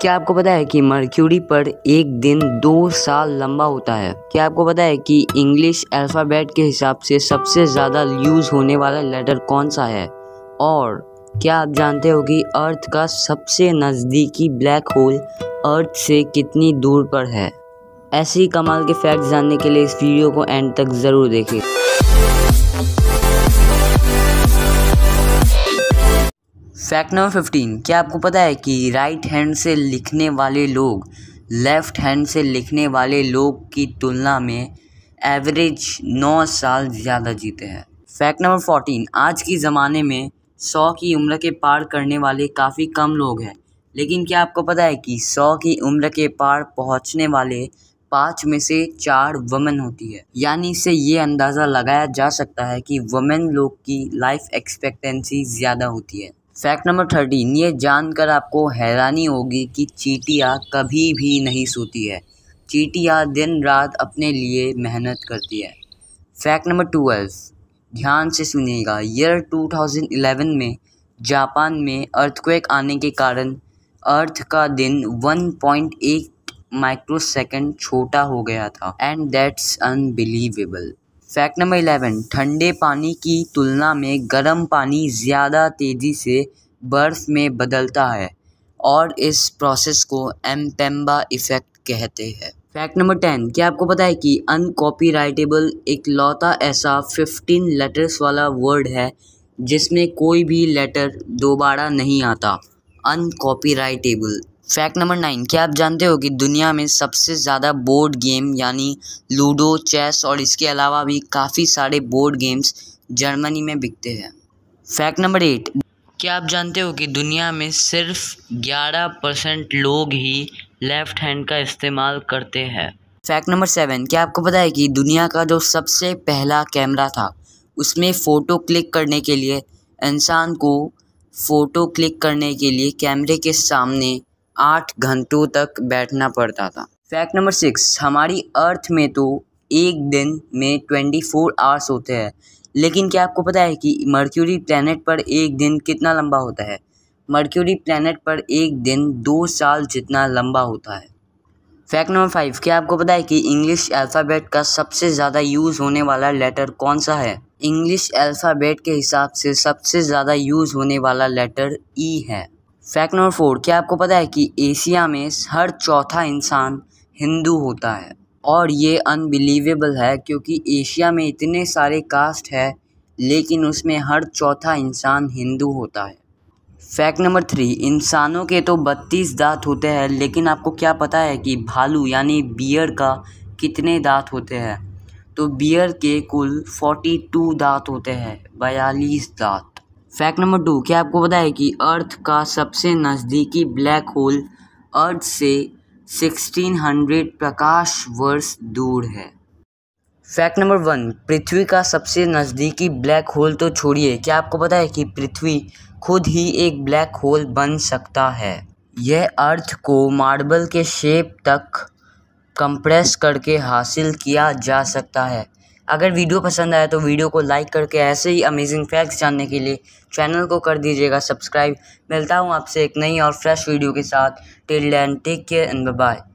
क्या आपको पता है कि मर्क्यूरी पर एक दिन दो साल लंबा होता है क्या आपको पता है कि इंग्लिश अल्फ़ाबेट के हिसाब से सबसे ज़्यादा यूज़ होने वाला लेटर कौन सा है और क्या आप जानते हो कि अर्थ का सबसे नज़दीकी ब्लैक होल अर्थ से कितनी दूर पर है ही कमाल के फैक्ट जानने के लिए इस वीडियो को एंड तक ज़रूर देखें फैक्ट नंबर फिफ्टीन क्या आपको पता है कि राइट हैंड से लिखने वाले लोग लेफ्ट हैंड से लिखने वाले लोग की तुलना में एवरेज नौ साल ज़्यादा जीते हैं फैक्ट नंबर फोर्टीन आज के ज़माने में सौ की उम्र के पार करने वाले काफ़ी कम लोग हैं लेकिन क्या आपको पता है कि सौ की उम्र के पार पहुंचने वाले पाँच में से चार वमेन होती है यानी इससे ये अंदाज़ा लगाया जा सकता है कि वमेन लोग की लाइफ एक्सपेक्टेंसी ज़्यादा होती है फैक्ट नंबर थर्टीन ये जानकर आपको हैरानी होगी कि चीटियाँ कभी भी नहीं सोती है चीटियाँ दिन रात अपने लिए मेहनत करती है फैक्ट नंबर ट्वेल्व ध्यान से सुनिएगा ईयर 2011 में जापान में अर्थक्वेक आने के कारण अर्थ का दिन एट माइक्रोसेकंड छोटा हो गया था and that's unbelievable fact number eleven ठंडे पानी की तुलना में गर्म पानी ज़्यादा तेज़ी से बर्फ़ में बदलता है और इस प्रोसेस को एम्पेम्बा इफ़ेक्ट कहते हैं फैक्ट नंबर टेन क्या आपको पता है कि अनकॉपीराइटेबल एक लौता ऐसा फिफ्टीन लेटर्स वाला वर्ड है जिसमें कोई भी लेटर दोबारा नहीं आता अनकॉपीराइटेबल फैक्ट नंबर नाइन क्या आप जानते हो कि दुनिया में सबसे ज़्यादा बोर्ड गेम यानी लूडो चेस और इसके अलावा भी काफ़ी सारे बोर्ड गेम्स जर्मनी में बिकते हैं फैक्ट नंबर एट क्या आप जानते हो कि दुनिया में सिर्फ 11 परसेंट लोग ही लेफ़्ट हैंड का इस्तेमाल करते हैं फैक्ट नंबर सेवन क्या आपको पता है कि दुनिया का जो सबसे पहला कैमरा था उसमें फ़ोटो क्लिक करने के लिए इंसान को फ़ोटो क्लिक करने के लिए कैमरे के सामने आठ घंटों तक बैठना पड़ता था फैक्ट नंबर सिक्स हमारी अर्थ में तो एक दिन में ट्वेंटी फोर आवर्स होते हैं लेकिन क्या आपको पता है कि मर्क्यूरी प्लानट पर एक दिन कितना लंबा होता है मर्क्यूरी प्लानट पर एक दिन दो साल जितना लंबा होता है फैक्ट नंबर फाइव क्या आपको पता है कि इंग्लिश अल्फ़ाबेट का सबसे ज़्यादा यूज़ होने वाला लेटर कौन सा है इंग्लिश अल्फ़ाबेट के हिसाब से सबसे ज़्यादा यूज़ होने वाला लेटर ई e है फैक्ट नंबर फोर क्या आपको पता है कि एशिया में हर चौथा इंसान हिंदू होता है और ये अनबिलीवेबल है क्योंकि एशिया में इतने सारे कास्ट है लेकिन उसमें हर चौथा इंसान हिंदू होता है फैक्ट नंबर थ्री इंसानों के तो बत्तीस दांत होते हैं लेकिन आपको क्या पता है कि भालू यानी बियर का कितने दांत होते हैं तो बियर के कुल फोर्टी टू दांत होते हैं बयालीस दांत फैक्ट नंबर टू क्या आपको पता है कि अर्थ का सबसे नज़दीकी ब्लैक होल अर्थ से 1600 प्रकाश वर्ष दूर है फैक्ट नंबर वन पृथ्वी का सबसे नज़दीकी ब्लैक होल तो छोड़िए क्या आपको पता है कि पृथ्वी खुद ही एक ब्लैक होल बन सकता है यह अर्थ को मार्बल के शेप तक कंप्रेस करके हासिल किया जा सकता है अगर वीडियो पसंद आया तो वीडियो को लाइक करके ऐसे ही अमेजिंग फैक्ट्स जानने के लिए चैनल को कर दीजिएगा सब्सक्राइब मिलता हूँ आपसे एक नई और फ्रेश वीडियो के साथ टिल लैंड टेक केयर एंड बाय